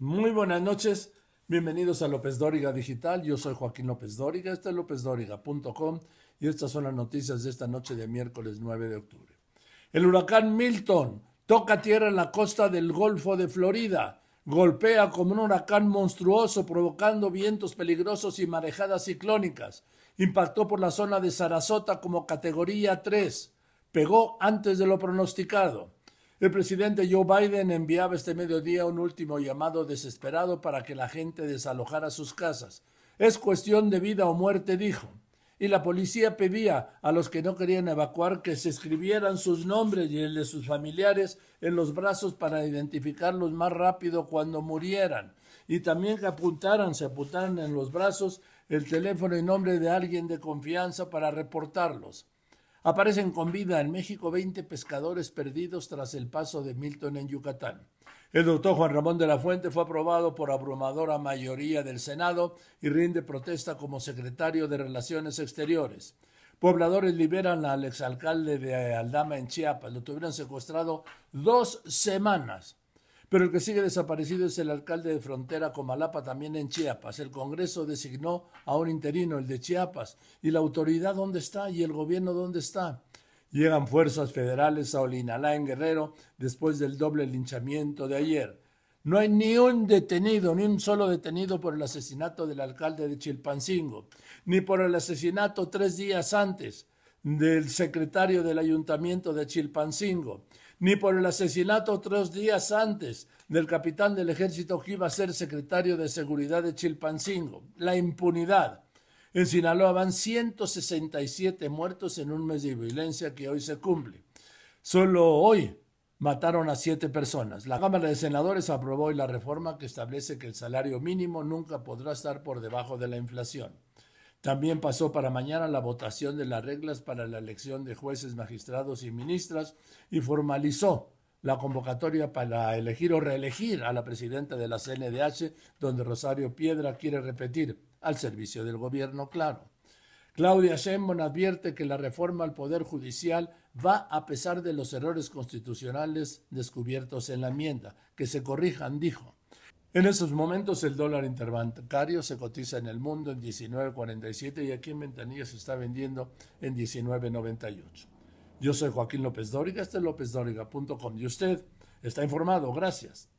Muy buenas noches, bienvenidos a López Dóriga Digital. Yo soy Joaquín López Dóriga, este es lópezdóriga.com y estas son las noticias de esta noche de miércoles 9 de octubre. El huracán Milton toca tierra en la costa del Golfo de Florida. Golpea como un huracán monstruoso, provocando vientos peligrosos y marejadas ciclónicas. Impactó por la zona de Sarasota como categoría 3. Pegó antes de lo pronosticado. El presidente Joe Biden enviaba este mediodía un último llamado desesperado para que la gente desalojara sus casas. Es cuestión de vida o muerte, dijo. Y la policía pedía a los que no querían evacuar que se escribieran sus nombres y el de sus familiares en los brazos para identificarlos más rápido cuando murieran. Y también que apuntaran, se apuntaran en los brazos el teléfono y nombre de alguien de confianza para reportarlos. Aparecen con vida en México 20 pescadores perdidos tras el paso de Milton en Yucatán. El doctor Juan Ramón de la Fuente fue aprobado por abrumadora mayoría del Senado y rinde protesta como secretario de Relaciones Exteriores. Pobladores liberan al exalcalde de Aldama en Chiapas. Lo tuvieron secuestrado dos semanas pero el que sigue desaparecido es el alcalde de frontera Comalapa, también en Chiapas. El Congreso designó a un interino, el de Chiapas. ¿Y la autoridad dónde está? ¿Y el gobierno dónde está? Llegan fuerzas federales a Olinalá, en Guerrero, después del doble linchamiento de ayer. No hay ni un detenido, ni un solo detenido por el asesinato del alcalde de Chilpancingo, ni por el asesinato tres días antes del secretario del ayuntamiento de Chilpancingo, ni por el asesinato tres días antes del capitán del ejército que iba a ser secretario de Seguridad de Chilpancingo. La impunidad. En Sinaloa van 167 muertos en un mes de violencia que hoy se cumple. Solo hoy mataron a siete personas. La Cámara de Senadores aprobó hoy la reforma que establece que el salario mínimo nunca podrá estar por debajo de la inflación. También pasó para mañana la votación de las reglas para la elección de jueces, magistrados y ministras y formalizó la convocatoria para elegir o reelegir a la presidenta de la CNDH, donde Rosario Piedra quiere repetir, al servicio del gobierno, claro. Claudia Sheinbaum advierte que la reforma al Poder Judicial va a pesar de los errores constitucionales descubiertos en la enmienda, que se corrijan, dijo. En esos momentos el dólar interbancario se cotiza en el mundo en 19.47 y aquí en Ventanilla se está vendiendo en 19.98. Yo soy Joaquín López Dóriga, este es lópezdóriga.com y usted está informado. Gracias.